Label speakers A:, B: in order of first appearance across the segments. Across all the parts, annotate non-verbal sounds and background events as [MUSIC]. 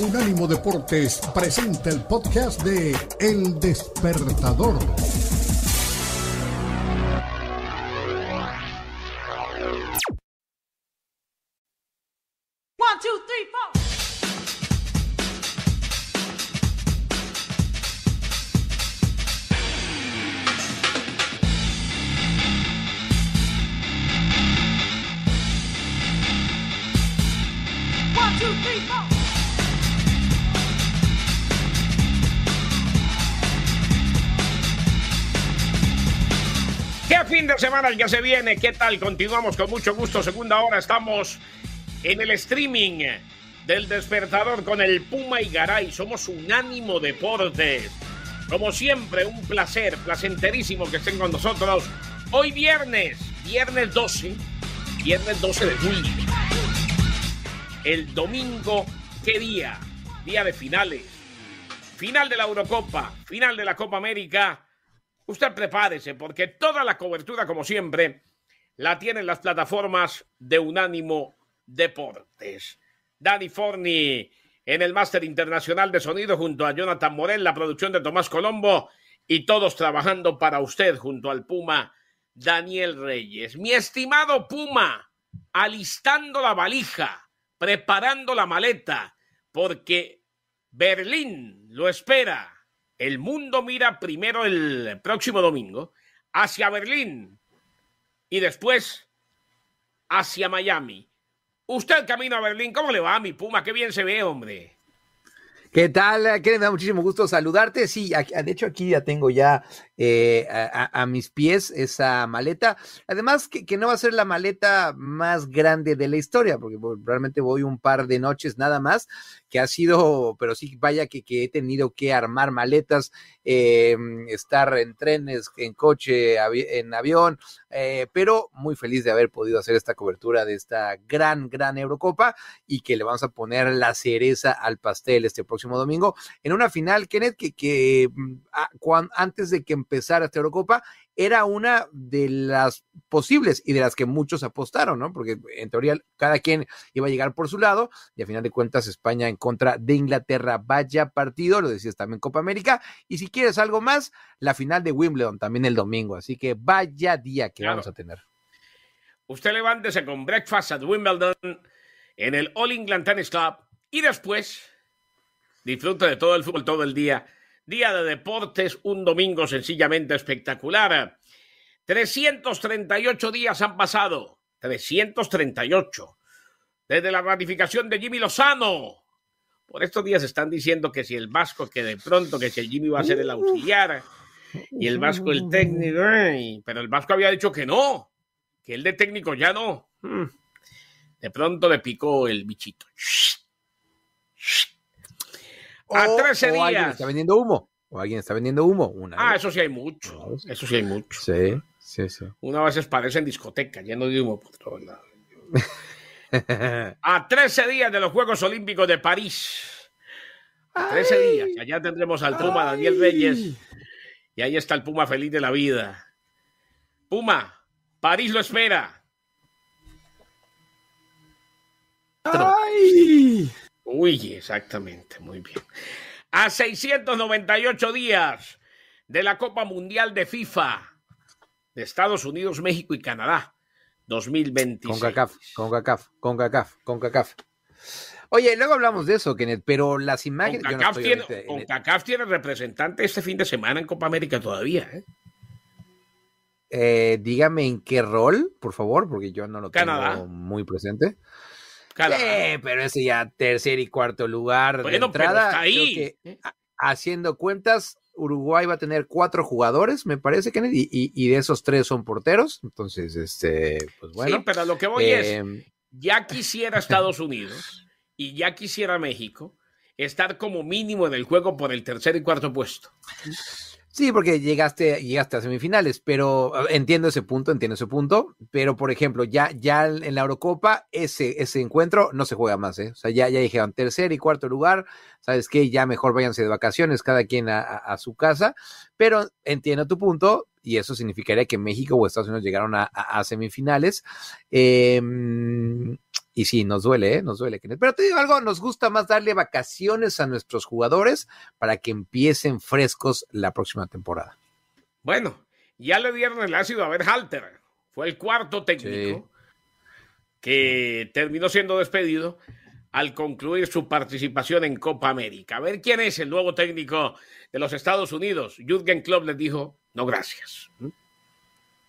A: Unánimo Deportes presenta el podcast de El Despertador.
B: semana ya se viene. ¿Qué tal? Continuamos con mucho gusto. Segunda hora estamos en el streaming del despertador con el Puma y Garay. Somos un ánimo Deportes. Como siempre, un placer, placenterísimo que estén con nosotros. Hoy viernes, viernes 12, viernes 12 de julio. El domingo, ¿qué día? Día de finales. Final de la Eurocopa, final de la Copa América Usted prepárese porque toda la cobertura, como siempre, la tienen las plataformas de Unánimo Deportes. Dani Forni en el Máster Internacional de Sonido junto a Jonathan Morel, la producción de Tomás Colombo y todos trabajando para usted junto al Puma Daniel Reyes. Mi estimado Puma, alistando la valija, preparando la maleta, porque Berlín lo espera el mundo mira primero el próximo domingo hacia Berlín y después hacia Miami. Usted camino a Berlín, ¿cómo le va, mi Puma? Qué bien se ve, hombre.
C: ¿Qué tal? Que me da muchísimo gusto saludarte. Sí, de hecho aquí ya tengo ya eh, a, mis pies esa maleta. Además, que, no va a ser la maleta más grande de la historia, porque realmente voy un par de noches nada más, que ha sido, pero sí, vaya que, que he tenido que armar maletas, eh, estar en trenes, en coche, en avión, eh, pero muy feliz de haber podido hacer esta cobertura de esta gran, gran Eurocopa y que le vamos a poner la cereza al pastel este próximo domingo en una final, Kenneth, que, que mm, antes de que empezar esta Eurocopa, era una de las posibles y de las que muchos apostaron, ¿no? Porque en teoría cada quien iba a llegar por su lado y a final de cuentas España en contra de Inglaterra, vaya partido, lo decías también Copa América, y si quieres algo más, la final de Wimbledon también el domingo, así que vaya día que vamos a tener.
B: Usted levántese con Breakfast at Wimbledon en el All England Tennis Club y después disfruta de todo el fútbol todo el día Día de deportes, un domingo sencillamente espectacular. 338 días han pasado. 338. Desde la ratificación de Jimmy Lozano. Por estos días están diciendo que si el Vasco, que de pronto, que si Jimmy va a ser el auxiliar y el Vasco el técnico. Pero el Vasco había dicho que no, que el de técnico ya no. Hmm. De pronto le picó el bichito
C: a 13 días. Alguien está vendiendo humo. O alguien está vendiendo humo. ah,
B: eso sí hay mucho.
C: Eso sí hay mucho. Sí, sí, sí.
B: Una vez parece en discoteca, lleno de humo. Por [LAUGHS] a 13 días de los Juegos Olímpicos de París. A 13 días. Allá tendremos al Puma Daniel Reyes. Y ahí está el Puma feliz de la vida. Puma, París lo espera.
D: ¡Ay!
B: Uy, exactamente, muy bien. A 698 días de la Copa Mundial de FIFA de Estados Unidos, México y Canadá
C: 2026. Con CACAF, con CACAF, con CACAF, con CACAF. Oye, luego hablamos de eso, Kenneth, pero las imágenes. Con
B: CACAF, tiene, representante este fin de semana en Copa América todavía. ¿eh?
C: eh dígame en qué rol, por favor, porque yo no lo tengo muy presente pero ese ya tercer y cuarto lugar.
B: de entrada, ahí.
C: haciendo cuentas, Uruguay va a tener cuatro jugadores, me parece, que y, y de esos tres son porteros. Entonces, este, pues bueno.
B: pero lo que voy em, ya quisiera [LAUGHS] Estados Unidos y ya quisiera México estar como mínimo en el juego por el tercer y cuarto puesto.
C: Sí, porque llegaste, llegaste a semifinales, pero ah, entiendo ese punto, entiendo ese punto, pero por ejemplo, ya, ya en la Eurocopa, ese, ese encuentro no se juega más, ¿eh? O sea, ya, ya dijeron tercer y cuarto lugar, ¿sabes qué? Ya mejor váyanse de vacaciones, cada quien a, su casa, pero entiendo tu punto, y eso significaría que México o Estados Unidos llegaron a, a semifinales. Eh, y sí, nos duele, ¿eh? Nos duele. Pero te digo algo, nos gusta más darle vacaciones a nuestros jugadores para que empiecen frescos la próxima temporada.
B: Bueno, ya le dieron el ácido a Halter. Fue el cuarto técnico que terminó siendo despedido al concluir su participación en Copa América. A ver quién es el nuevo técnico de los Estados Unidos. Jürgen Club les dijo, no gracias. ¿Mm?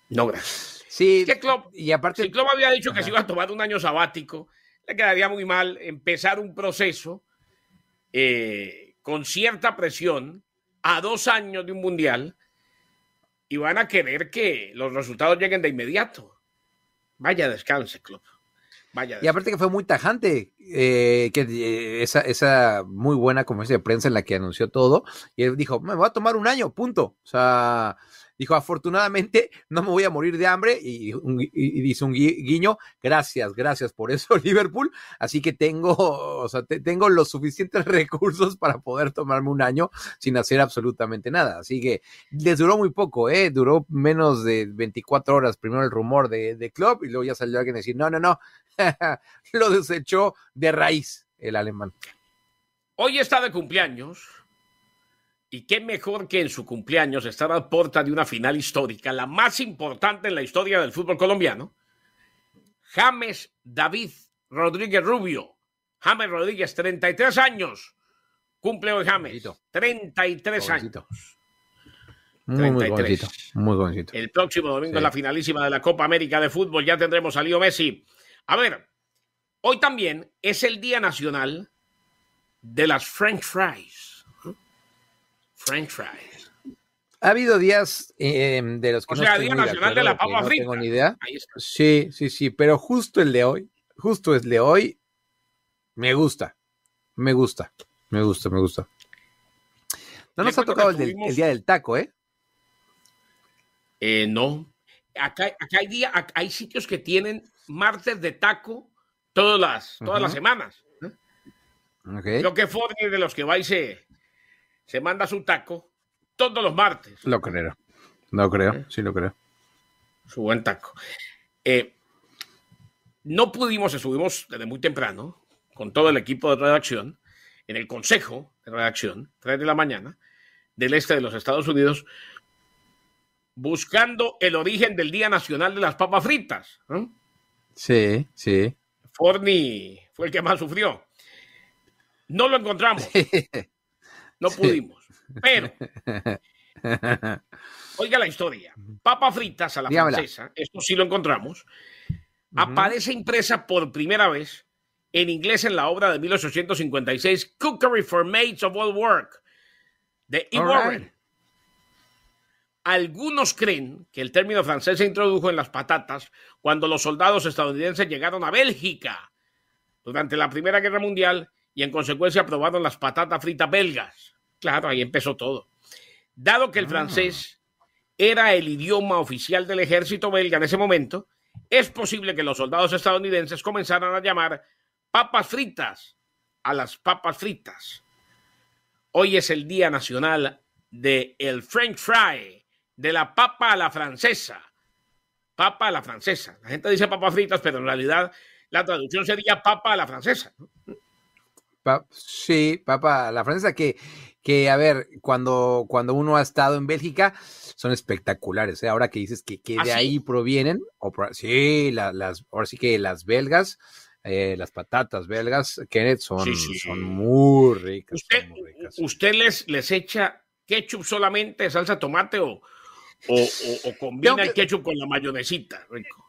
B: No gracias. Sí, y aparte, si Klopp había dicho que se iba a tomar un año sabático, le quedaría muy mal empezar un proceso eh, con cierta presión a dos años de un mundial y van a querer que los resultados lleguen de inmediato. Vaya descanse, Klopp. Vaya
C: Y aparte que fue muy tajante, eh, que eh, esa, esa, muy buena conferencia de prensa en la que anunció todo, y él dijo, me voy a tomar un año, punto. O sea, Dijo, afortunadamente no me voy a morir de hambre y, dice un guiño, gracias, gracias por eso [LAUGHS] Liverpool. Así que tengo, o sea, tengo los suficientes [LAUGHS] recursos para poder tomarme un año sin hacer absolutamente nada. Así que les duró muy poco, ¿eh? Duró menos de 24 horas primero el rumor de, de Club y luego ya salió alguien a decir, no, no, no, [LAUGHS] lo desechó de raíz el alemán.
B: Hoy está de cumpleaños
C: y qué mejor que en su
B: cumpleaños estar a puerta de una final histórica, la más importante en la historia del fútbol colombiano. James David Rodríguez Rubio. James Rodríguez, 33 años. Cumple hoy James. 33 años.
C: Muy, muy muy jovencito.
B: El próximo domingo es la finalísima de la Copa América de Fútbol. Ya tendremos a Leo Messi. A ver, hoy también es el Día Nacional de las French Fries.
C: Ha habido días em, de los que no tengo ni idea. Sí, sí, sí, pero justo el de hoy, justo el de hoy, me gusta, me gusta, me gusta, me gusta. No nos ha tocado el, día del taco, ¿eh? eh no. Acá, hay, día, hay sitios
B: que tienen martes de taco todas las, todas las semanas. Lo que fue de los que vais y se manda su taco todos los martes.
C: Lo creo. No creo, ¿Eh? sí lo creo. Su
B: buen taco. Eh, no pudimos, subimos desde muy temprano, con todo el equipo de redacción, en el consejo de redacción, 3 de la mañana, del este de los Estados Unidos, buscando el origen del Día Nacional de las Papas Fritas.
C: Sí, sí.
B: Forni fue el que más sufrió. No lo encontramos. [LAUGHS] No pudimos.
C: Pero, [LAUGHS]
B: oiga la historia. Papa fritas a la francesa, esto sí lo encontramos, aparece impresa por primera vez en inglés en la obra de 1856, Cookery for Maids of All Work, de E. Warren. Algunos creen que el término francés se introdujo en las patatas cuando los soldados estadounidenses llegaron a Bélgica durante la Primera Guerra Mundial y en consecuencia aprobaron las patatas fritas belgas. Claro, ahí empezó todo. Dado que el ah. francés era el idioma oficial del ejército belga en ese momento, es posible que los soldados estadounidenses comenzaran a llamar papas fritas a las papas fritas. Hoy es el Día Nacional de el French Fry, de la papa a la francesa. Papa a la francesa. La gente dice papas fritas, pero en realidad la traducción sería papa a la francesa. ¿no?
C: sí, papá. la francesa que, que a ver, cuando, cuando uno ha estado en Bélgica, son espectaculares. ¿eh? Ahora que dices que, ¿Ah, de ahí provienen, sí, las, ahora sí que las belgas, eh, las patatas belgas, Kenneth, son, son, muy ricas, ¿Usted, les, les echa ketchup solamente,
B: salsa tomate o, o, combina el ketchup con la mayonesita? Rico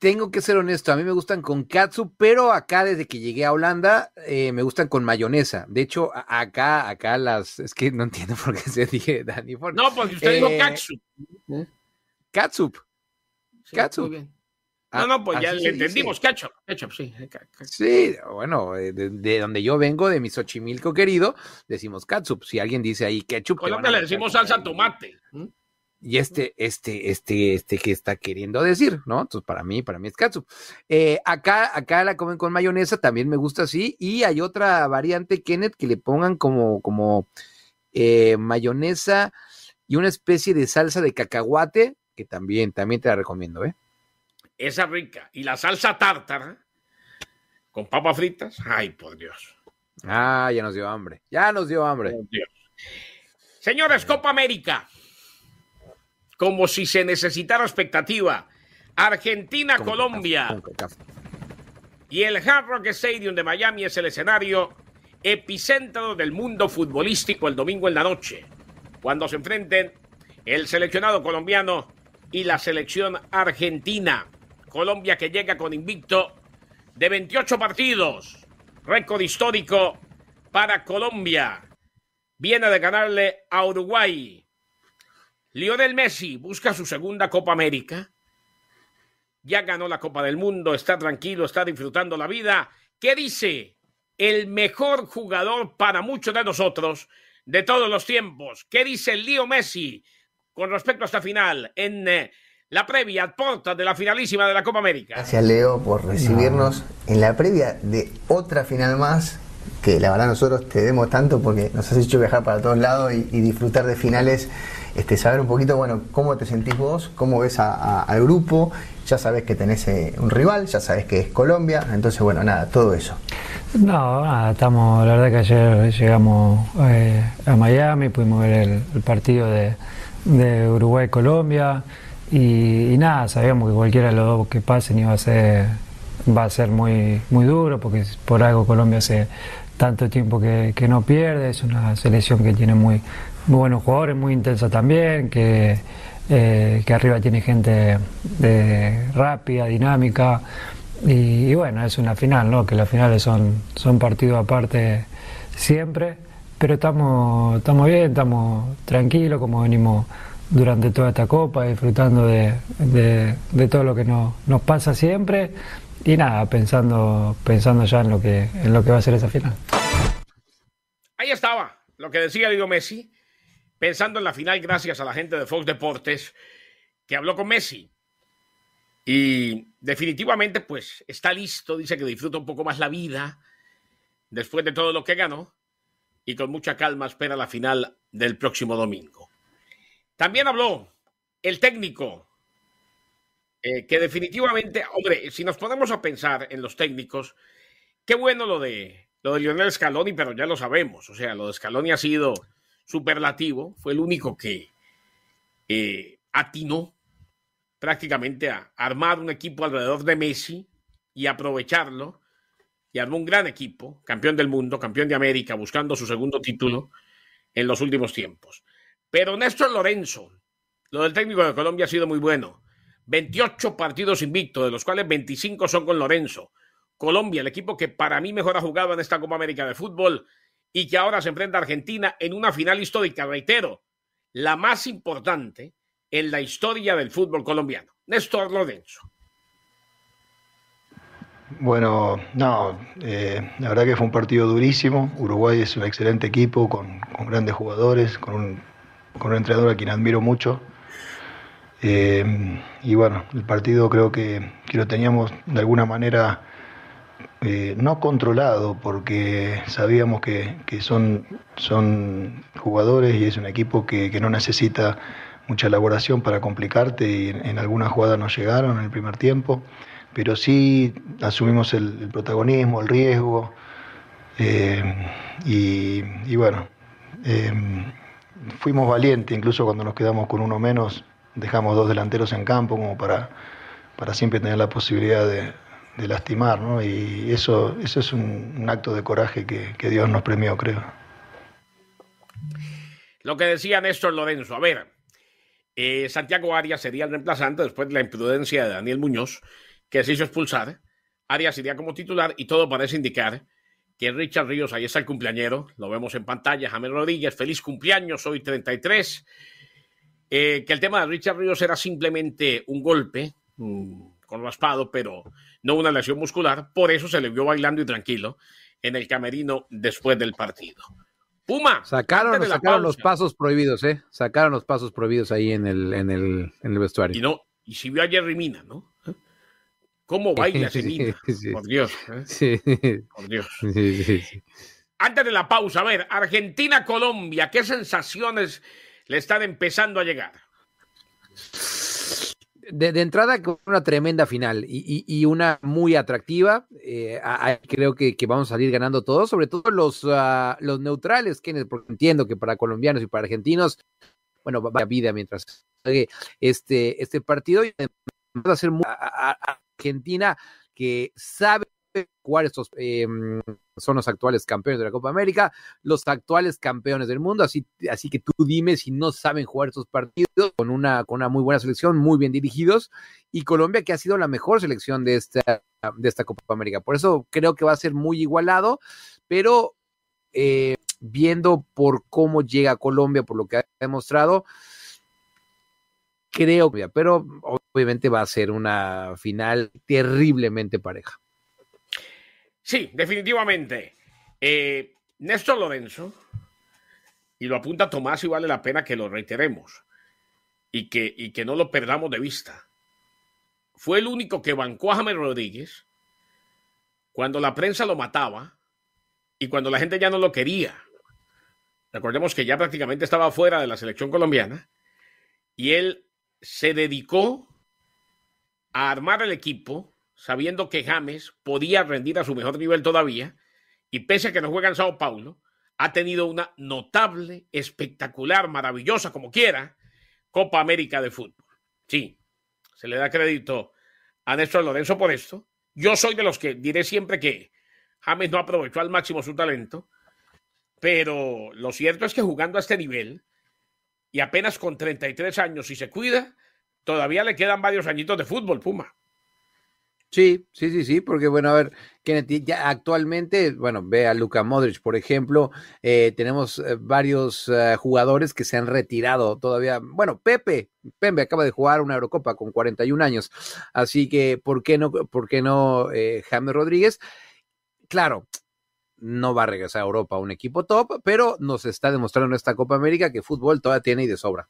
C: tengo que ser honesto, a mí me gustan con katsu, pero acá desde que llegué a Holanda eh, me gustan con mayonesa. De hecho, acá, acá las, es que no entiendo [LAUGHS] por qué se dije Dani. No,
B: porque usted dijo eh, katsu.
C: ¿Eh? Katsup. katsup. Ah, no, no, pues ya entendimos,
B: ketchup, ketchup, sí.
C: Sí, bueno, de, donde yo vengo, de mi Xochimilco querido, decimos Katsup. Si alguien dice ahí ketchup. Colombia pues le
B: decimos salsa tomate.
D: ¿Mm?
C: y este, este, este, este que está queriendo decir, ¿no? Entonces, para mí, para mí es katsu. Eh, acá, acá la comen con mayonesa, también me gusta así. Y hay otra variante, Kenneth, que le pongan como, como eh, mayonesa y una especie de salsa de cacahuate, que también, también te la recomiendo, ¿eh?
B: Esa rica. Y la salsa tártara,
C: con papas fritas, ay,
B: por Dios.
C: Ah, ya nos dio hambre, ya nos dio hambre.
B: Señores, Copa América como si se necesitara expectativa. Argentina-Colombia. Y el Hard Rock Stadium de Miami es el escenario epicentro del mundo futbolístico el domingo en la noche, cuando se enfrenten el seleccionado colombiano y la selección argentina. Colombia que llega con invicto de 28 partidos, récord histórico para Colombia. Viene de ganarle a Uruguay Lionel Messi busca su segunda Copa América. Ya ganó la Copa del Mundo, está tranquilo, está disfrutando la vida. ¿Qué dice el mejor jugador para muchos de nosotros de todos los tiempos? ¿Qué dice Leo Messi con respecto a esta final en eh, la previa, porta de la finalísima de la Copa América?
A: Gracias Leo por recibirnos en la previa de otra final más que la verdad nosotros te demos tanto porque nos has hecho viajar para todos lados y disfrutar de finales este, saber un poquito, bueno, cómo te sentís vos, cómo ves a, al grupo, ya sabes que tenés eh, un rival, ya sabes que es Colombia, entonces bueno, nada, todo eso. No, nada, estamos, la verdad que ayer llegamos eh, a Miami, pudimos ver el, partido de, Uruguay-Colombia y, nada, sabíamos que cualquiera de los dos que pasen iba a ser va a ser muy muy duro porque por algo Colombia se tanto tiempo que, no pierde, es una selección que tiene muy, buenos jugadores, muy intensa también, que, eh, que arriba tiene gente rápida, dinámica, y, bueno, es una final, ¿no? que las finales son, son partidos aparte siempre, pero estamos, estamos bien, estamos tranquilos como venimos durante toda esta copa, disfrutando de, todo lo que nos pasa siempre y nada, pensando, pensando ya en lo, que, en lo que va a ser esa final.
B: Ahí estaba lo que decía Leo Messi, pensando en la final gracias a la gente de Fox Deportes que habló con Messi. Y definitivamente pues está listo, dice que disfruta un poco más la vida después de todo lo que ganó y con mucha calma espera la final del próximo domingo. También habló el técnico eh, que definitivamente, hombre, si nos ponemos a pensar en los técnicos, qué bueno lo de, lo de Lionel Scaloni, pero ya lo sabemos, o sea, lo de Scaloni ha sido superlativo, fue el único que eh, atinó prácticamente a armar un equipo alrededor de Messi y aprovecharlo, y armó un gran equipo, campeón del mundo, campeón de América, buscando su segundo título en los últimos tiempos. Pero Néstor Lorenzo, lo del técnico de Colombia ha sido muy bueno. 28 partidos invictos, de los cuales 25 son con Lorenzo. Colombia, el equipo que para mí mejor ha jugado en esta Copa América de Fútbol y que ahora se enfrenta a Argentina en una final histórica, reitero, la más importante en la historia del fútbol colombiano. Néstor Lorenzo.
A: Bueno, no, eh, la verdad que fue un partido durísimo. Uruguay es un excelente equipo con, grandes jugadores, con un, con un entrenador a quien admiro mucho. Eh, y bueno, el partido creo que, lo teníamos de alguna manera eh, no controlado porque sabíamos que, son, son jugadores y es un equipo que, no necesita mucha elaboración para complicarte y en, alguna jugada nos llegaron en el primer tiempo, pero sí asumimos el, protagonismo, el riesgo eh, y, y, bueno, fuimos valientes incluso cuando nos quedamos con uno menos dejamos dos delanteros en campo como para, para siempre tener la posibilidad de, lastimar, ¿no? Y eso, eso es un, acto de coraje que, Dios nos premió, creo.
B: Lo que decía Néstor Lorenzo, a ver, eh, Santiago Arias sería el reemplazante después de la imprudencia de Daniel Muñoz, que se hizo expulsar. Arias iría como titular y todo parece indicar que Richard Ríos, ahí está el cumpleañero, lo vemos en pantalla, Jamel Rodríguez, feliz cumpleaños, hoy 33. Eh, que el tema de Richard Ríos era simplemente un golpe mm, con raspado, pero no una lesión muscular. Por eso se le vio bailando y tranquilo en el camerino después del partido.
C: Puma. Sacaron, sacaron los pasos prohibidos, ¿eh? Sacaron los pasos prohibidos ahí en el, en el, vestuario. Y no,
B: y si vio a Jerry Mina, ¿no? ¿Eh? ¿Cómo baila [LAUGHS] Jerry ¿eh? Por Dios. Sí. Por Dios. Antes de la pausa, a ver, Argentina-Colombia, ¿qué sensaciones le están empezando a llegar.
C: De, entrada, con una tremenda final y, una muy atractiva. Eh, creo que, vamos a salir ganando todos, sobre todo los, ah, los neutrales, porque entiendo que para colombianos y para argentinos, bueno, vaya vida mientras este, este partido. Y va a ser muy a, Argentina que sabe cuáles estos. Eh, son los actuales campeones de la Copa América, los actuales campeones del mundo, así, así que tú dime si no saben jugar sus partidos con una, con una muy buena selección, muy bien dirigidos, y Colombia que ha sido la mejor selección de esta, de esta Copa América. Por eso creo que va a ser muy igualado, pero eh, viendo por cómo llega Colombia, por lo que ha demostrado, creo, pero obviamente va a ser una final terriblemente pareja.
B: Sí, definitivamente. Eh, Néstor Lorenzo, y lo apunta Tomás y vale la pena que lo reiteremos y que, y que no lo perdamos de vista. Fue el único que bancó a James Rodríguez cuando la prensa lo mataba y cuando la gente ya no lo quería. Recordemos que ya prácticamente estaba fuera de la selección colombiana y él se dedicó a armar el equipo sabiendo que James podía rendir a su mejor nivel todavía, y pese a que no juega en Sao Paulo, ha tenido una notable, espectacular, maravillosa, como quiera, Copa América de fútbol. Sí, se le da crédito a Néstor Lorenzo por esto. Yo soy de los que diré siempre que James no aprovechó al máximo su talento, pero lo cierto es que jugando a este nivel y apenas con 33 años y se cuida, todavía le quedan varios añitos de fútbol, Puma.
C: Sí, sí, sí, sí, porque bueno, a ver, Kennedy, ya actualmente, bueno, ve a Luka Modric, por ejemplo, eh, tenemos eh, varios eh, jugadores que se han retirado todavía. Bueno, Pepe, Pepe acaba de jugar una Eurocopa con 41 años, así que, ¿por qué no, por qué no Rodríguez? Claro, no va a regresar a Europa un equipo top, pero nos está demostrando en esta Copa América que fútbol todavía tiene y de sobra.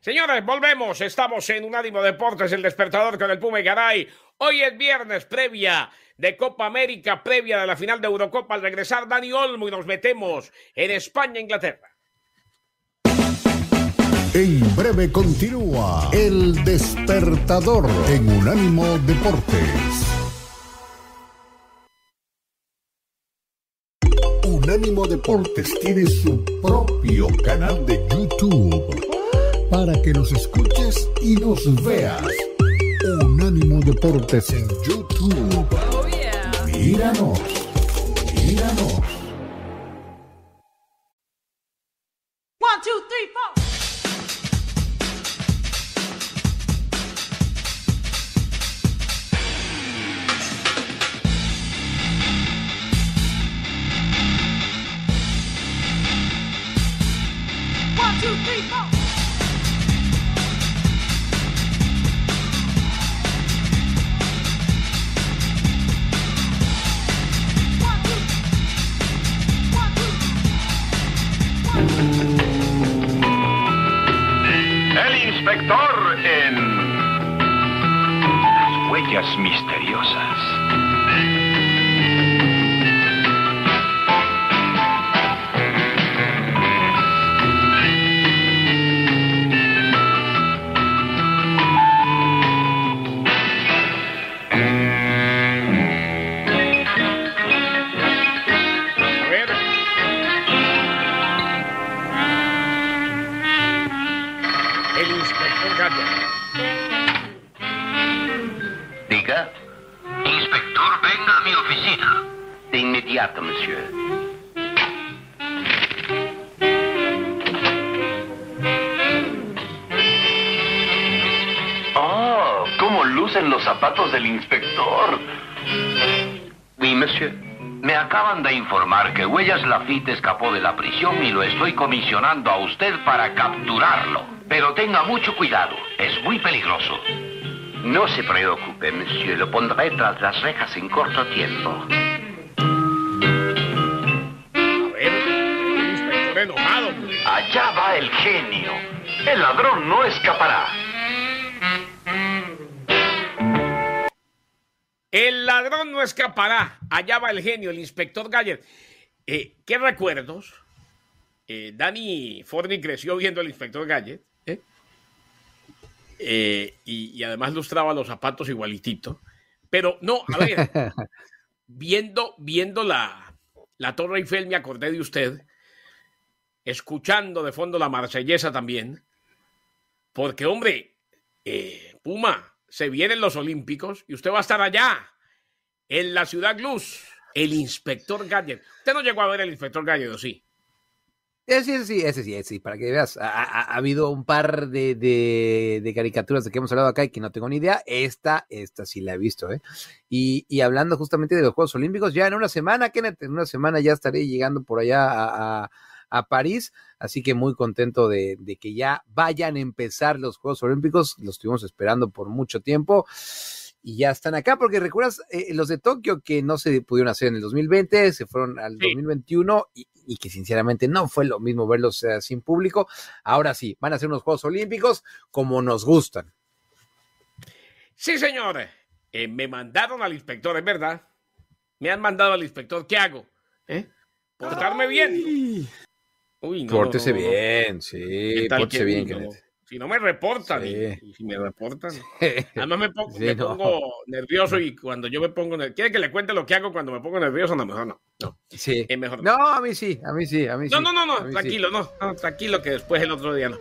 B: Señores, volvemos. Estamos en Unánimo Deportes, el despertador con el Pume Garay. Hoy es viernes, previa de Copa América, previa de la final de Eurocopa. Al regresar, Dani Olmo y nos metemos en España, Inglaterra.
A: En breve continúa el despertador en Unánimo Deportes. Unánimo Deportes tiene su propio canal de YouTube para que nos escuches y nos veas. Unánimo Deportes en YouTube.
D: Oh,
A: míranos. Míranos. acaban a informar que Huellas
C: Lafitte escapó de la prisión y lo estoy comisionando a usted para capturarlo. Pero tenga mucho cuidado, es muy peligroso. No se preocupe, monsieur, lo pondré tras las rejas en corto tiempo.
A: A ver, inspector Allá va el genio. El ladrón no escapará.
B: El ladrón no escapará. Allá va el genio, el inspector Gallet. Eh, ¿Qué recuerdos? Eh, Dani Forni creció viendo al inspector Galler. ¿eh? y, además lustraba los zapatos igualitito. Pero no, a ver, [LAUGHS] viendo, viendo la, la Torre Eiffel, me acordé de usted, escuchando de fondo la marsellesa también, porque hombre, Puma, se vienen los Olímpicos y usted va a estar allá, en la Ciudad Luz, el inspector Gadget. Usted no llegó a ver el inspector Gadget, ¿o sí?
C: Sí, sí, ese sí, sí, para que veas. Ha, habido un par de, caricaturas de que hemos hablado acá y que no tengo ni idea. Esta, esta sí la he visto, ¿eh? Y, hablando justamente de los Juegos Olímpicos, ya en una semana, Kenneth, en una semana ya estaré llegando por allá a a París. Así que muy contento de, que ya vayan a empezar los Juegos Olímpicos. Los estuvimos esperando por mucho tiempo y ya están acá, porque recuerdas eh, los de Tokio que no se pudieron hacer en el 2020, se fueron al 2021 y, y, que sinceramente no fue lo mismo verlos eh, sin público. Ahora sí, van a hacer unos Juegos Olímpicos como nos gustan.
B: Sí, señores, eh, me mandaron al inspector, es verdad. Me han mandado al inspector. ¿Qué hago? Portarme bien. Córtese bien,
D: sí, córtese bien,
B: Si no me reportan, si me reportan. Además me pongo, nervioso y cuando yo me pongo nervioso. ¿Quiere que le cuente lo que hago cuando me pongo nervioso? No, mejor no. No,
C: a mí sí, a mí sí, a
B: mí sí. No, no, no, tranquilo, no, tranquilo que después el otro día no.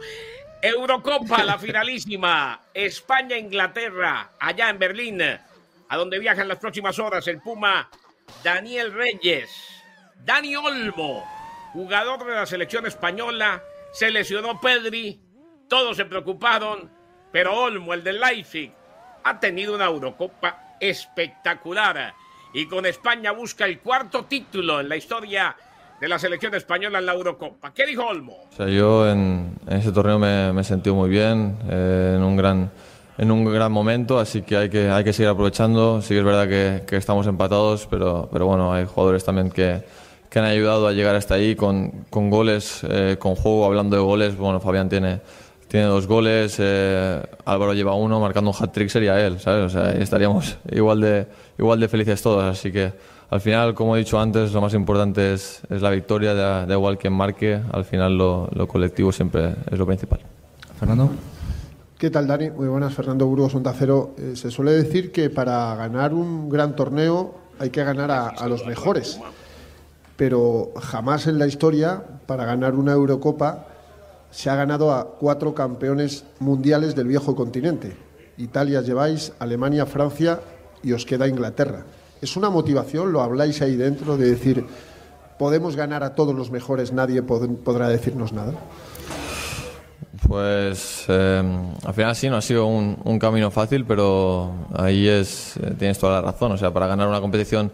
B: Eurocopa, la finalísima. España-Inglaterra, allá en Berlín, a donde viajan las próximas horas el Puma Daniel Reyes, Dani Olmo jugador de la selección española, se lesionó Pedri, todos se preocuparon, pero Olmo, el del Leipzig, ha tenido una Eurocopa espectacular y con España busca el cuarto título en la historia de la selección española en la Eurocopa. ¿Qué dijo Olmo?
D: yo en, en ese torneo me, sentí muy bien, eh, en un gran en un gran momento, así que hay que, hay que seguir aprovechando. Sí que es verdad que, que estamos empatados, pero, pero bueno, hay jugadores también que, que han ayudado a llegar hasta ahí con, con goles, eh, con juego. Hablando de goles, bueno, Fabián tiene, tiene dos goles, eh, Álvaro lleva uno, marcando un hat-trick sería él, ¿sabes? O sea, estaríamos [LAUGHS] igual de, igual de felices todos. Así que al final, como he dicho antes, lo más importante es, la victoria, da, igual quien marque, al final lo, colectivo siempre es lo principal.
A: Fernando. ¿Qué tal, Dani? Muy buenas, Fernando Burgos, Ontacero. Cero. Eh, se suele decir que para ganar un gran torneo hay que ganar a los mejores pero jamás en la historia, para ganar una Eurocopa, se ha ganado a cuatro campeones mundiales del viejo continente. Italia lleváis, Alemania, Francia y os queda Inglaterra. Es una motivación, lo habláis ahí dentro, de decir, podemos ganar a todos los mejores, nadie podrá decirnos nada.
D: Pues em, al final sí, no ha sido un, un, camino fácil, pero ahí es, eh, tienes toda la razón. O sea, para ganar una competición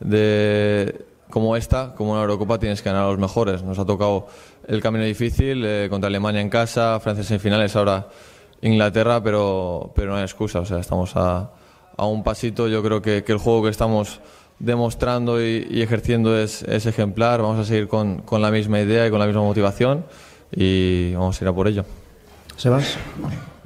D: de, como esta, como una Eurocopa, tienes que ganar a los mejores. Nos ha tocado el camino difícil eh, contra Alemania en casa, Francia en finales, ahora Inglaterra, pero, pero no hay excusa. O sea, estamos a, un pasito. Yo creo que, el juego que estamos demostrando y, ejerciendo es, ejemplar. Vamos a seguir con, la misma idea y con la misma motivación y vamos a ir a por ello.
A: Sebas.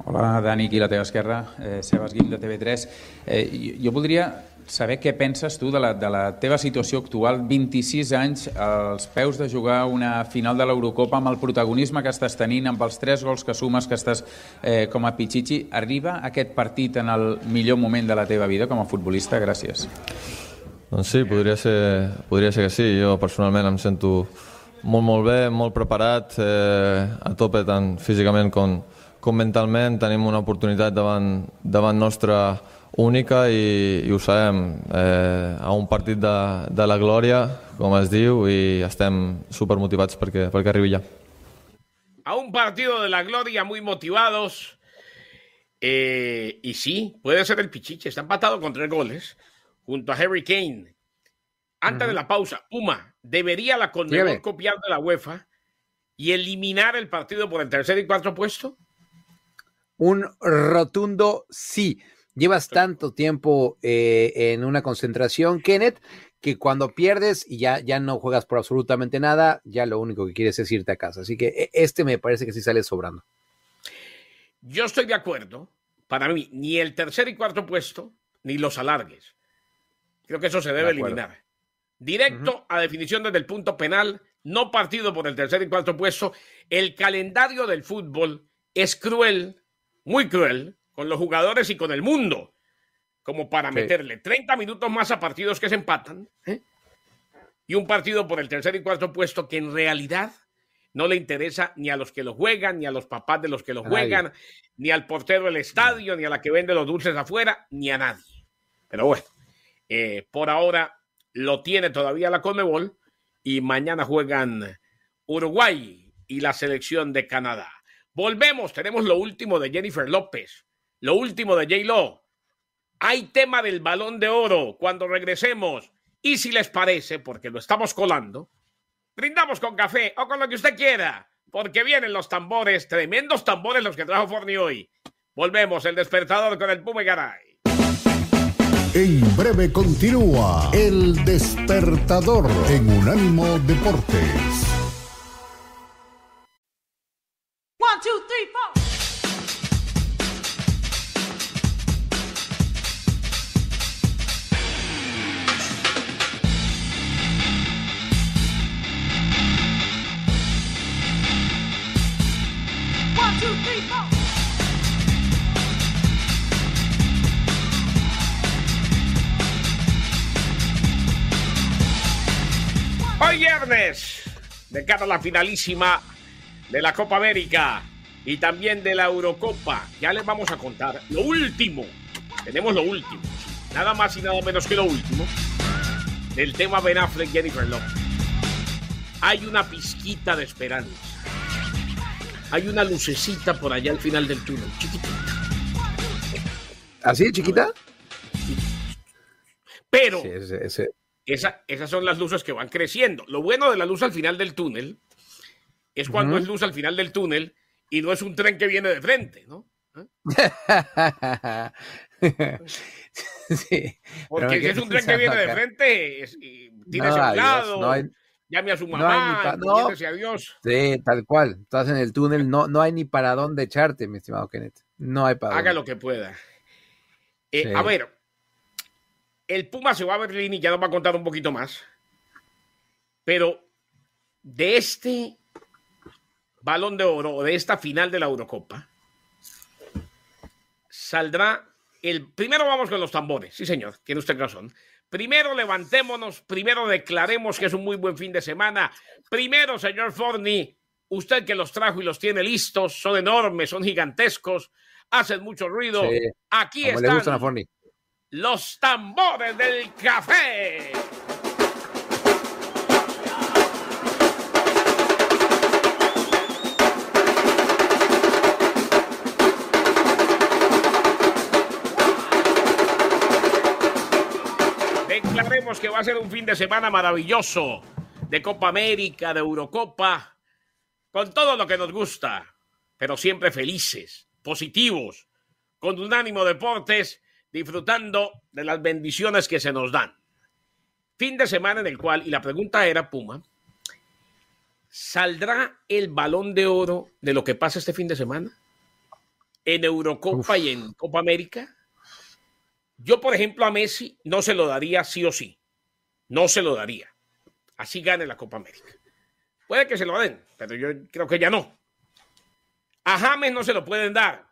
B: Hola, Dani eh, Sebas de TV3. Eh, podría... saber què penses tu de la, de la teva situació actual, 26 anys, als peus de jugar una final de l'Eurocopa amb el protagonisme que estàs tenint, amb els tres gols que sumes que estàs eh, com a Pichichi. Arriba aquest partit en el millor moment de la teva vida com a
D: futbolista? Gràcies. Doncs sí, podria ser, podria ser que sí. Jo personalment em sento molt, molt bé, molt preparat, eh, a tope tant físicament com, com mentalment. Tenim una oportunitat davant, davant nostra única y i eh, a un partido de, de la gloria como es diu, i estem súper perquè, perquè arribi ja.
B: A un partido de la gloria muy motivados. y eh, sí, puede ser el Pichiche. Está empatado con tres goles junto a Harry Kane. Antes de la pausa, Puma, ¿debería la Conmebol copiar de la UEFA y eliminar el partido por el tercer y cuarto puesto?
C: Un rotundo sí. Llevas tanto tiempo eh, en una concentración, Kenneth, que cuando pierdes y ya, ya no juegas por absolutamente nada, ya lo único que quieres es irte a casa. Así que e, este me parece que sí sale sobrando.
B: Yo estoy de acuerdo. Para mí, ni el tercer y cuarto puesto, ni los alargues. Creo que eso se debe eliminar. Directo a definición desde el punto penal, no partido por el tercer y cuarto puesto. El calendario del fútbol es cruel, muy cruel, con los jugadores y con el mundo, como para meterle 30 minutos más a partidos que se empatan ¿eh? y un partido por el tercer y cuarto puesto que en realidad no le interesa ni a los que lo juegan, ni a los papás de los que lo juegan, ni al portero del estadio, ni a la que vende los dulces afuera, ni a nadie. Pero bueno, eh, por ahora lo tiene todavía la Conmebol y mañana juegan Uruguay y la selección de Canadá. Volvemos, tenemos lo último de Jennifer López. Lo último de J-Lo. Hay tema del balón de oro cuando regresemos. Y si les parece, porque lo estamos colando, brindamos con café o con lo que usted quiera, porque vienen los tambores, tremendos tambores los que trajo Forni hoy. Volvemos el despertador con el Pume Garay.
A: En breve continúa el despertador en Unánimo Deportes.
D: One, two, three, four.
B: de cara a la finalísima de la Copa América y también de la Eurocopa. Ya les vamos a contar lo último. Tenemos lo último. Nada más y nada menos que lo último del tema Ben Affleck Jennifer Lopez Hay una pizquita de esperanza. Hay una lucecita por allá al final del túnel,
C: ¿Así, chiquita? Pero sí,
B: esas son las luces que van creciendo. Lo bueno de la luz al final del túnel es cuando es luz al final del túnel y no es un tren que viene de frente, ¿no? ¿Eh?
C: [LAUGHS] sí, Porque si es un tren que viene de
B: frente, es, tienes a un lado, llame a mamá, Dios.
C: Sí, tal cual. Estás en el túnel, no, no hay ni para dónde echarte, mi estimado Kenneth. No hay para Haga
B: lo que pueda. Eh, a ver, el Puma se va a Berlín y ya nos va a contar un poquito más. Pero de este balón de oro de esta final de la Eurocopa saldrá el... Primero vamos con los tambores, sí señor, tiene usted razón. Primero levantémonos, primero declaremos que es un muy buen fin de semana. Primero, señor Forni, usted que los trajo y los tiene listos, son enormes, son gigantescos, hacen mucho ruido. Aquí están los tambores del café. Declaremos que va a ser un fin de semana maravilloso de Copa América, de Eurocopa, con todo lo que nos gusta, pero siempre felices, positivos, con un ánimo Deportes disfrutando de las bendiciones que se nos dan. Fin de semana en el cual, y la pregunta era, Puma, ¿saldrá el balón de oro de lo que pasa este fin de semana? En Eurocopa y en Copa América. Yo, por ejemplo, a Messi no se lo daría sí o sí. No se lo daría. Así gane la Copa América. Puede que se lo den, pero yo creo que ya no. A James no se lo pueden dar,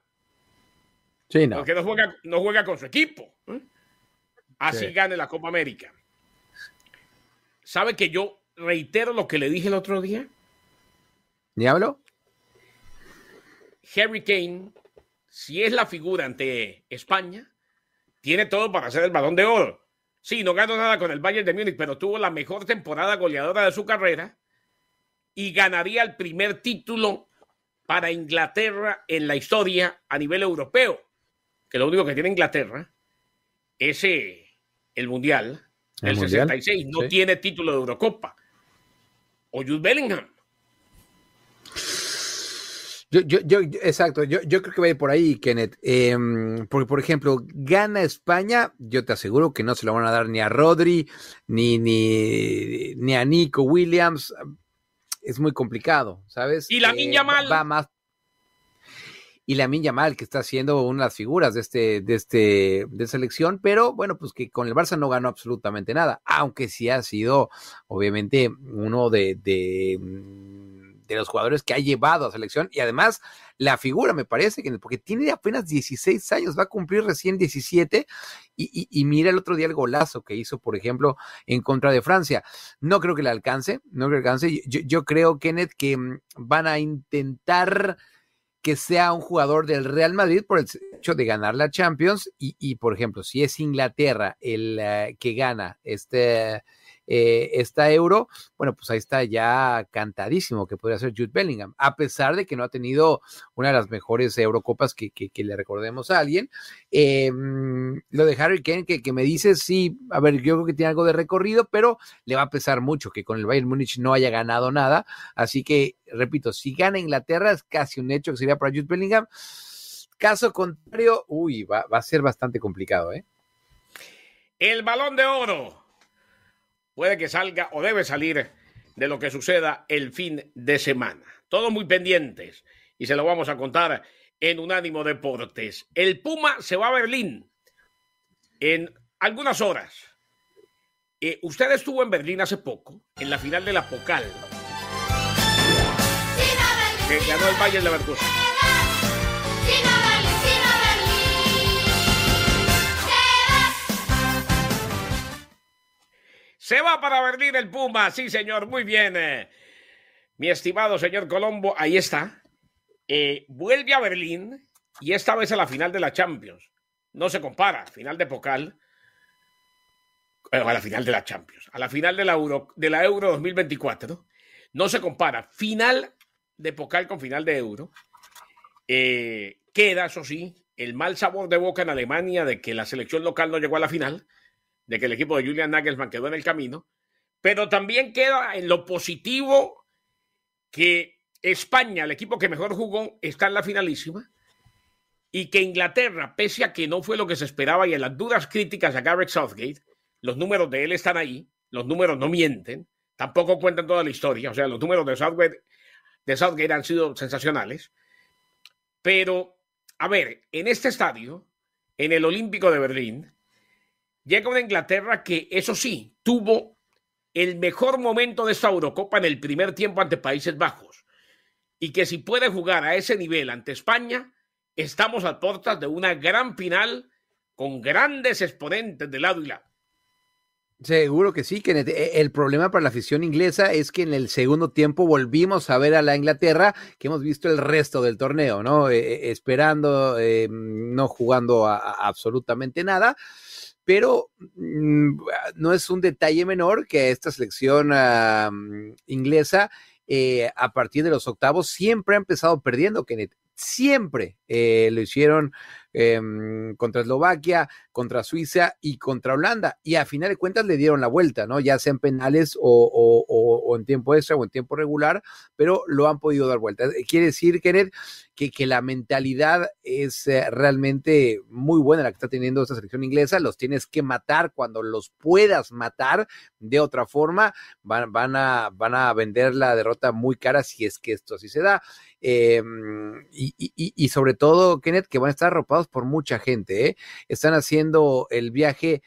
B: porque no juega, no juega con su equipo. ¿eh? Así gane la Copa América. ¿Sabe que yo reitero lo que le dije el otro día? ¿Diablo? Harry Kane, si es la figura ante España, tiene todo para ser el balón de oro. Sí, no ganó nada con el Bayern de Múnich, pero tuvo la mejor temporada goleadora de su carrera y ganaría el primer título para Inglaterra en la historia a nivel europeo lo único que tiene Inglaterra ese, eh, el Mundial
C: el 66.
B: No tiene título de Eurocopa. O Jude Bellingham.
C: Yo, yo, exacto, yo, creo que va a ir por ahí, Kenneth. Em, porque, por ejemplo, gana España, yo te aseguro que no se lo van a dar ni a Rodri, ni, ni, a Nico Williams. Es muy complicado, ¿sabes? Y la niña eh, mal. Va más y Lamin Yamal, que está siendo una de las figuras de este, de este, de selección, pero bueno, pues que con el Barça no ganó absolutamente nada, aunque sí ha sido, obviamente, uno de, de, mm, los jugadores que ha llevado a selección, y además, la figura, me parece, que porque tiene apenas 16 años, va a cumplir recién 17, y, y, mira el otro día el golazo que hizo, por ejemplo, en contra de Francia. No creo que le alcance, no creo que alcance. Yo, yo creo, Kenneth, que mm, van a intentar que sea un jugador del Real Madrid por el hecho de ganar la Champions y, y por ejemplo, si es Inglaterra el eh, que gana este... Eh, esta euro, bueno, pues ahí está ya cantadísimo que podría ser Jude Bellingham, a pesar de que no ha tenido una de las mejores Eurocopas que, le recordemos a alguien. Eh, mm, lo de Harry Kane, que, que, me dice, sí, a ver, yo creo que tiene algo de recorrido, pero le va a pesar mucho que con el Bayern Múnich no haya ganado nada. Así que, repito, si gana Inglaterra es casi un hecho que sería para Jude Bellingham. Caso contrario, uy, va, va a ser bastante complicado, ¿eh?
B: El balón de oro puede que salga o debe salir de lo que suceda el fin de semana. Todos muy pendientes y se lo vamos a contar en Unánimo Deportes. El Puma se va a Berlín en algunas horas. Eh, usted estuvo en Berlín hace poco, en la final de la Pocal. Que ganó el Bayern la Se va para Berlín el Puma, sí señor, muy bien. Eh. Mi estimado señor Colombo, ahí está. Eh, vuelve a Berlín y esta vez a la final de la Champions. No se compara, final de Pocal. a la final de la Champions, a la final de la Euro, de la Euro 2024. ¿no? se compara final de Pocal con final de Euro. Eh, queda, eso sí, el mal sabor de boca en Alemania de que la selección local no llegó a la final de que el equipo de Julian Nagelsmann quedó en el camino, pero también queda en lo positivo que España, el equipo que mejor jugó, está en la finalísima y que Inglaterra, pese a que no fue lo que se esperaba y a las duras críticas a Gareth Southgate, los números de él están ahí, los números no mienten, tampoco cuentan toda la historia, o sea, los números de de Southgate han sido sensacionales, pero, a ver, en este estadio, en el Olímpico de Berlín, Llega una Inglaterra que, eso sí, tuvo el mejor momento de esta Eurocopa en el primer tiempo ante Países Bajos. Y que si puede jugar a ese nivel ante España, estamos a puertas de una gran final con grandes exponentes de lado y lado.
C: Seguro que sí, Que El problema para la afición inglesa es que en el segundo tiempo volvimos a ver a la Inglaterra que hemos visto el resto del torneo, ¿no? E, e, esperando, em, no jugando absolutamente nada pero mm, no es un detalle menor que esta selección inglesa eh, a partir de los octavos siempre ha empezado perdiendo, Kenneth siempre eh, lo hicieron em, contra Eslovaquia, contra Suiza y contra Holanda. Y a final de cuentas le dieron la vuelta, ¿no? Ya sean penales o, en tiempo extra o en tiempo regular, pero lo han podido dar vuelta. Eh, quiere decir, Kenneth, que, la mentalidad es eh, realmente muy buena la que está teniendo esta selección inglesa. Los tienes que matar cuando los puedas matar. De otra forma, van, a, van a vender la derrota muy cara si es que esto así se da. Em, y, sobre todo, Kenneth, que van a estar arropados por mucha gente. ¿eh? Están haciendo el viaje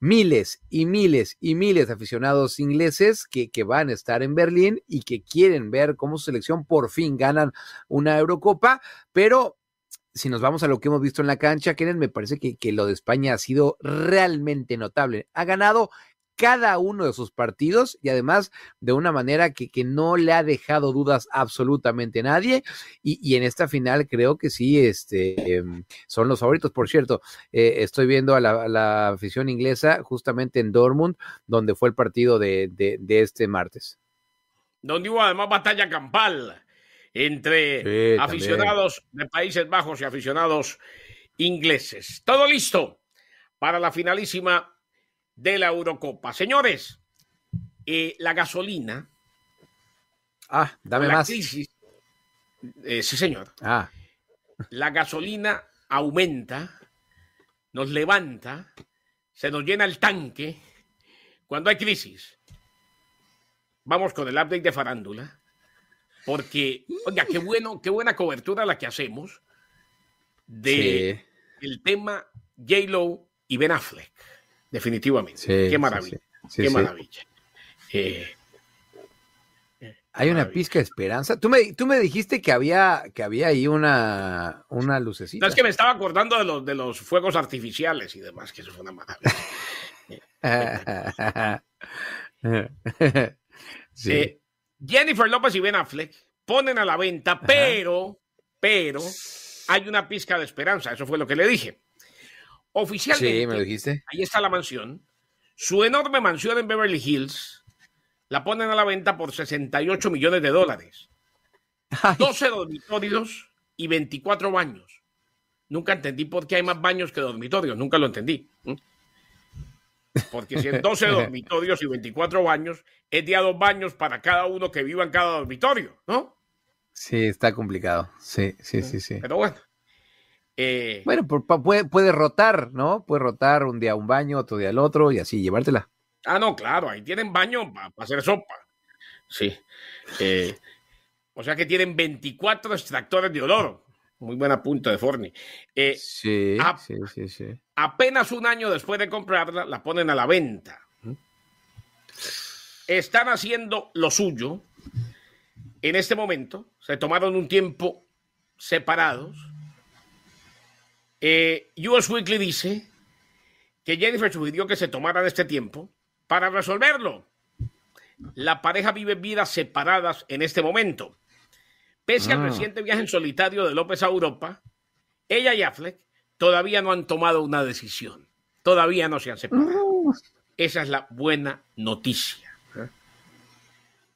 C: miles y miles y miles de aficionados ingleses que, van a estar en Berlín y que quieren ver cómo su selección por fin ganan una Eurocopa, pero... Si nos vamos a lo que hemos visto en la cancha, Kenneth, me parece que, que lo de España ha sido realmente notable. Ha ganado cada uno de sus partidos y además de una manera que, que no le ha dejado dudas absolutamente nadie. Y, y, en esta final creo que sí, este, em, son los favoritos. Por cierto, eh, estoy viendo a la, afición inglesa justamente en Dortmund, donde fue el partido de, de, este martes.
B: Donde hubo además batalla campal entre aficionados de Países Bajos y aficionados ingleses. Todo listo para la finalísima de la Eurocopa. Señores, eh, la gasolina.
C: Ah, dame más.
B: Crisis, eh, sí, señor. Ah. La gasolina aumenta, nos levanta, se nos llena el tanque cuando hay crisis. Vamos con el update de farándula, porque, oiga, qué bueno, qué buena cobertura la que hacemos de el tema J-Lo y Ben Affleck
C: definitivamente. Qué maravilla. Qué maravilla. Eh, eh, hay una pizca de esperanza. Tú me, tú me dijiste que había, que había ahí una, una lucecita. es que
B: me estaba acordando de los, de los fuegos artificiales y demás, que eso fue una maravilla.
C: [LAUGHS] Eh,
B: Jennifer López y Ben Affleck ponen a la venta, pero, pero hay una pizca de esperanza. Eso fue lo que le dije. Oficialmente, ahí está la mansión. Su enorme mansión en Beverly Hills la ponen a la venta por 68 millones de dólares. 12 dormitorios y 24 baños. Nunca entendí por qué hay más baños que dormitorios, nunca lo entendí. ¿Mm? Porque si en 12 [LAUGHS] dormitorios y 24 baños, es de dos baños para cada uno que viva en cada dormitorio, ¿no?
C: Sí, está complicado. Sí, sí, sí, sí.
B: Pero bueno, eh,
C: bueno, puede, rotar, ¿no? Puede rotar un día un baño, otro día el otro y así, llevártela.
B: Ah, no, claro, ahí tienen baño para hacer sopa. Sí. Eh, o sea que tienen 24 extractores de olor. Muy buena punta de Forni. Eh,
C: sí, sí, sí.
B: Apenas un año después de comprarla, la ponen a la venta. Están haciendo lo suyo. En este momento, se tomaron un tiempo separados eh, US Weekly dice que Jennifer sugirió que se tomara de este tiempo para resolverlo. La pareja vive vidas separadas en este momento. Pese al ah. reciente viaje en solitario de López a Europa, ella y Affleck todavía no han tomado una decisión. Todavía no se han separado. Esa es la buena noticia. ¿eh?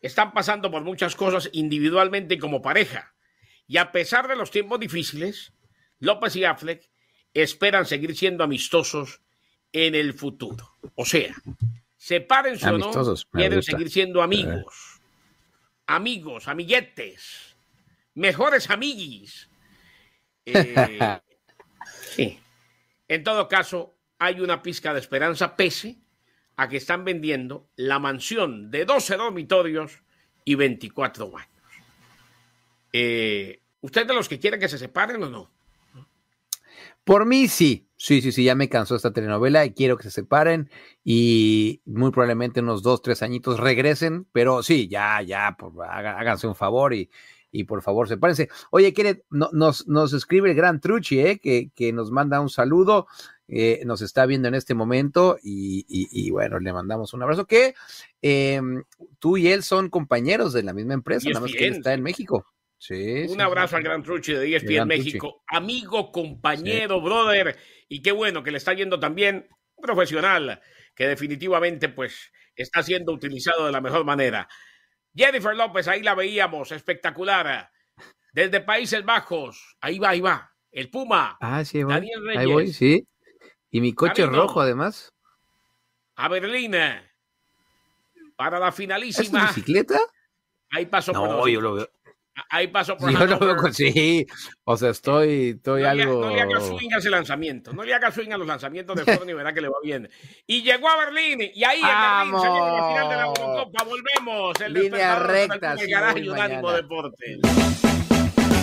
B: Están pasando por muchas cosas individualmente como pareja. Y a pesar de los tiempos difíciles, López y Affleck esperan seguir siendo amistosos en el futuro. O sea, sepárense o no, quieren seguir siendo amigos, amigos, amiguetes, mejores amiguis. Eh, [LAUGHS] en todo caso, hay una pizca de esperanza pese a que están vendiendo la mansión de 12 dormitorios y 24 baños. Eh, ¿ustedes de los que quieren que se separen o no?
C: Por mí sí, sí, sí, sí, ya me cansó esta telenovela y quiero que se separen y muy probablemente unos dos, tres añitos regresen, pero sí, ya, ya, por, háganse un favor y, y por favor sepárense. Oye, quiere nos, nos escribe el gran Truchi, eh, que, que nos manda un saludo, eh, nos está viendo en este momento y, y, bueno, le mandamos un abrazo que em, tú y él son compañeros de la misma empresa, nada más que él está en México. Un abrazo al gran
B: Truchi de ESPN e México, amigo, compañero, brother, y qué bueno que le está yendo también profesional, que definitivamente pues está siendo utilizado de la mejor manera. Jennifer López, ahí la veíamos, espectacular. Desde Países Bajos, ahí va, ahí va. El Puma.
C: Ah, sí, Daniel Ahí voy, sí. Y mi coche rojo, además.
B: A Berlín. Eh, para la finalísima. ¿Es bicicleta? Ahí pasó. No, yo lo veo. Ahí pasó por [LAUGHS] Yo no veo,
C: sí, o sea, estoy, estoy algo. no le haga swing
B: a ese lanzamiento. No le haga swing a los lanzamientos de y verá que le va bien. Y llegó a Berlín, y ahí en Berlín se final de la Eurocopa. Volvemos. El Línea recta.
C: El garaje Deporte.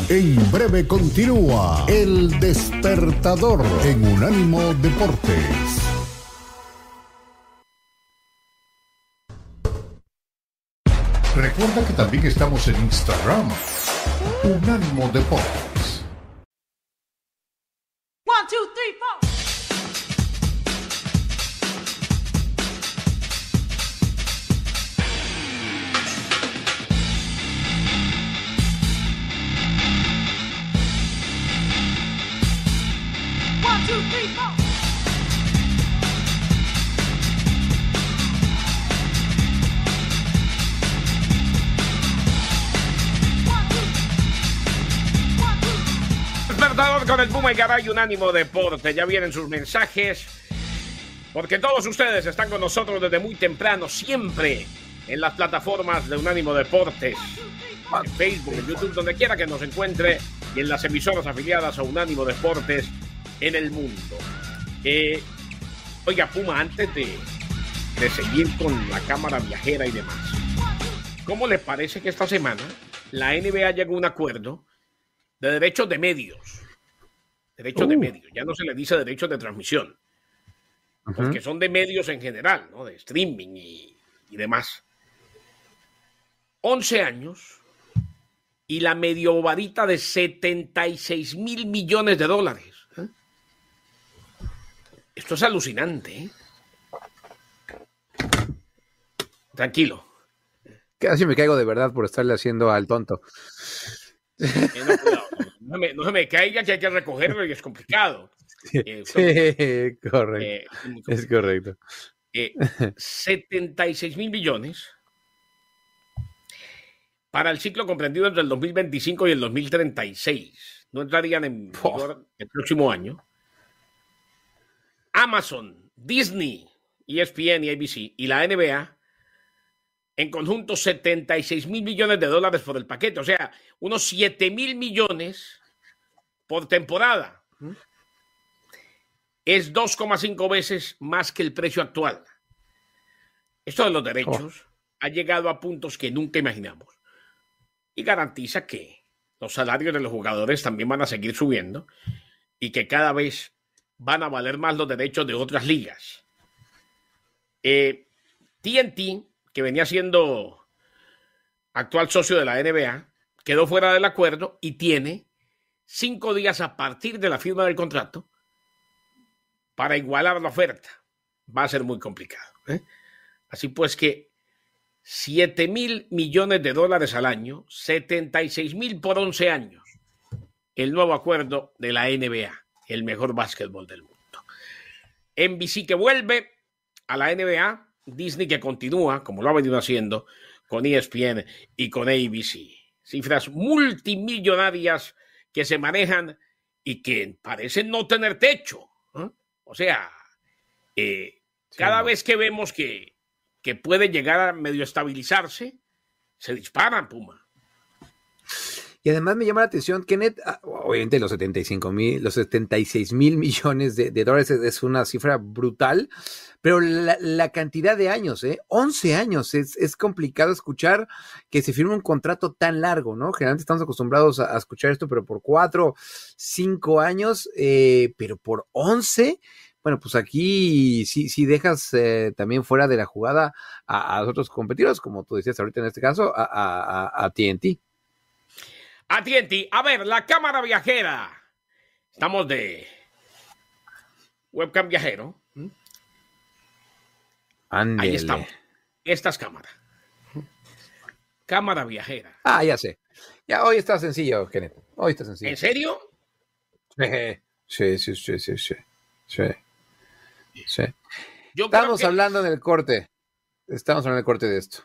A: En breve continúa El Despertador en Unánimo Deportes. Recuerda que también estamos en Instagram. Unánimo Deportes.
D: One,
B: con el Puma y Garay, Unánimo Deporte. Ya vienen sus mensajes, porque todos ustedes están con nosotros desde muy temprano, siempre en las plataformas de Unánimo Deportes, en Facebook, YouTube, donde quiera que nos encuentre, y en las emisoras afiliadas a Unánimo Deportes en el mundo. Eh, oiga, Puma, antes de, de seguir con la cámara viajera y demás, ¿cómo le parece que esta semana la NBA llegó a un acuerdo de derechos de medios? Derecho de uh. medios, ya no se le dice derecho de transmisión, porque son de medios en general, ¿no? de streaming y, demás. 11 años y la medio varita de 76 mil millones de dólares. ¿eh? Esto es alucinante. ¿eh?
C: Tranquilo. Así me caigo de verdad por estarle haciendo al tonto. Eh,
B: no, me, se me, caiga que hay que recogerlo y es complicado. Eh,
C: correcto. Eh, es, correcto.
B: 76 mil millones para el ciclo comprendido entre el 2025 y el 2036. No entrarían en vigor el próximo año. Amazon, Disney, ESPN y ABC y la NBA en conjunto 76 mil millones de dólares por el paquete, o sea, unos 7 mil millones por temporada. Es 2,5 veces más que el precio actual. Esto de los derechos oh. ha llegado a puntos que nunca imaginamos y garantiza que los salarios de los jugadores también van a seguir subiendo y que cada vez van a valer más los derechos de otras ligas. TNT eh, que venía siendo actual socio de la NBA, quedó fuera del acuerdo y tiene cinco días a partir de la firma del contrato para igualar la oferta. Va a ser muy complicado. ¿eh? Así pues que 7 mil millones de dólares al año, 76 mil por 11 años, el nuevo acuerdo de la NBA, el mejor básquetbol del mundo. NBC que vuelve a la NBA Disney que continúa, como lo ha venido haciendo, con ESPN y con ABC. Cifras multimillonarias que se manejan y que parecen no tener techo. ¿eh? O sea, eh, cada vez que vemos que, que puede llegar a medio estabilizarse, se disparan, Puma.
C: Y además me llama la atención que ah, obviamente los 75 mil, los 76 mil [LAUGHS] millones de, dólares es, una cifra brutal, pero la, cantidad de años, ¿eh? 11 años, es, complicado escuchar que se firme un contrato tan largo, ¿no? Generalmente estamos acostumbrados a, escuchar esto, pero por 4, 5 años, eh, pero por 11 bueno, pues aquí sí, dejas eh, también fuera de la jugada a, los otros competidores, como tú decías ahorita en este caso, a TNT.
B: Atienti, a ver, la cámara viajera. Estamos de webcam viajero. Mm. Ahí estamos. Esta es cámara. Cámara
C: viajera. Ah, ya sé. Ya hoy está sencillo, Kenneth. Hoy está sencillo. ¿En serio? Sí, sí, sí, sí, sí. Sí. sí. Estamos hablando en el corte. Estamos hablando en el corte de esto.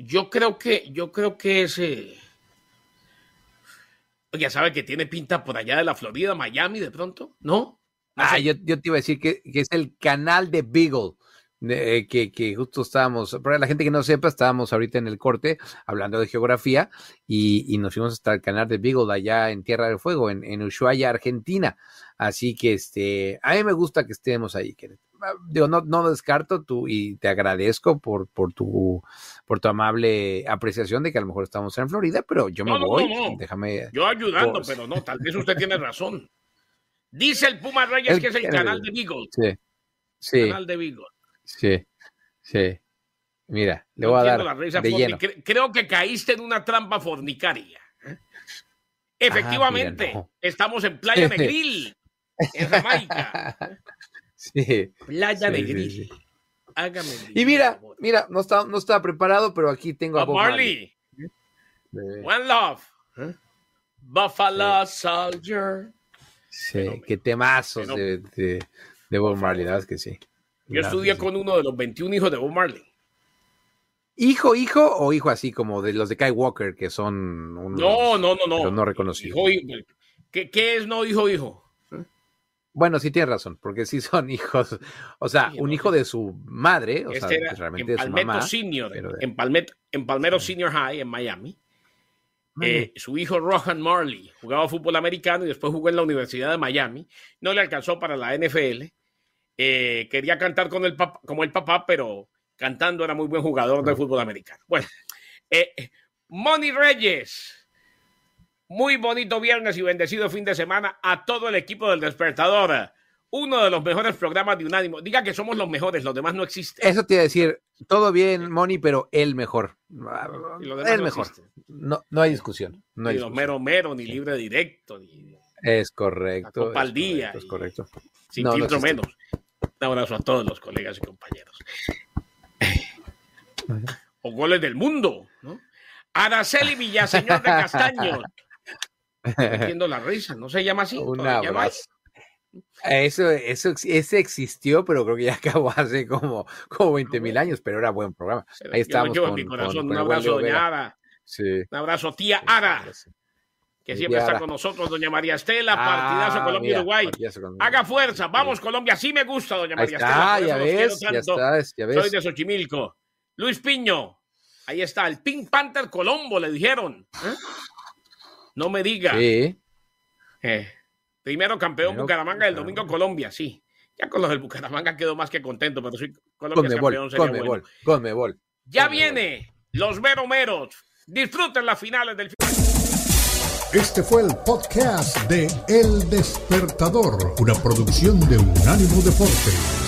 B: Yo creo que, yo creo que ese. Pues ya sabe que tiene pinta por allá de la Florida, Miami, de pronto,
C: ¿no? ah, yo, yo te iba a decir que, es el canal de Beagle. Eh, que, que, justo estábamos, para la gente que no sepa, estábamos ahorita en el corte hablando de geografía y, y nos fuimos hasta el canal de Beagle allá en Tierra del Fuego, en, Ushuaia, Argentina. Así que este, a mí me gusta que estemos ahí, Kenneth. Ah, no, no descarto tú y te agradezco por, tu, por tu amable apreciación de que a lo mejor estamos en Florida, pero yo me voy. Yo ayudando, pues pero
B: no, tal vez usted tiene razón. Dice el Puma Reyes que es el, canal de Beagle. Sí.
C: sí. El canal de Beagle. Sí. Sí. Mira, le voy a dar. De lleno.
B: Creo que caíste en una trampa fornicaria. Ah, Efectivamente, estamos en Playa Negril, en Jamaica. [LAUGHS]
C: Playa de gris. Hágame. Y mira, mira, no estaba, no estaba preparado, pero aquí tengo a, Bob Marley. One
B: Love. ¿Eh? Buffalo Soldier.
C: Sí, qué temazos de, de, Bob Marley, verdad que sí. Yo estudié
B: con uno de los 21 hijos de Bob Marley.
C: ¿Hijo, hijo o hijo así como de los de Kai Walker, que son unos, no, no, no, no. no reconocidos? ¿Qué, es no
B: hijo, hijo?
C: Bueno, sí tiene razón, porque sí son [LAUGHS] hijos. O sea, un hijo de su madre, o sea, este pues, realmente en de su Senior,
B: en, Palmetto, en Senior High, en Miami. Eh, su hijo Rohan Marley jugaba fútbol americano y después jugó en la Universidad de Miami. No le alcanzó para la NFL. Eh, quería cantar con el papá, como el papá, pero cantando era muy buen jugador de fútbol americano. Bueno, eh, Money Reyes muy bonito viernes y bendecido fin de semana a todo el equipo del despertador. Uno de los mejores programas de Unánimo. Diga que somos los mejores, los demás no existen.
C: Eso te decir, todo bien, Moni, pero el mejor. El mejor. No, hay discusión. ni
B: mero mero, ni libre directo.
C: Es correcto. al Es correcto. Sin menos.
B: Un abrazo a todos los colegas y compañeros. o goles del mundo, ¿no? Araceli Villaseñor de [LAUGHS] Castaño
C: [LAUGHS] entiendo
B: la risa, no se llama así.
C: Eso, eso, ese existió, pero creo que ya [LAUGHS] acabó hace como, como 20 ah, mil años, pero era buen programa. Ahí estamos. un abrazo, doña Ara.
B: Un abrazo, tía Ara, que siempre está con nosotros, doña María Estela, partidazo ah, Colombia-Uruguay. Haga fuerza, vamos Colombia, sí me gusta, doña María Estela. Ya ves, ya Soy de Xochimilco. Luis Piño, ahí está, el Pink Panther Colombo, le dijeron. ¿eh? No me diga. Sí. Eh, primero campeón Bucaramanga el domingo Colombia, sí. Ya con los del Bucaramanga quedo más que contento, pero sí, Colombia conmebol, campeón sería Conmebol, ya viene los meromeros. Disfruten las finales del
A: Este fue el podcast de El Despertador, una producción de Unánimo Deporte.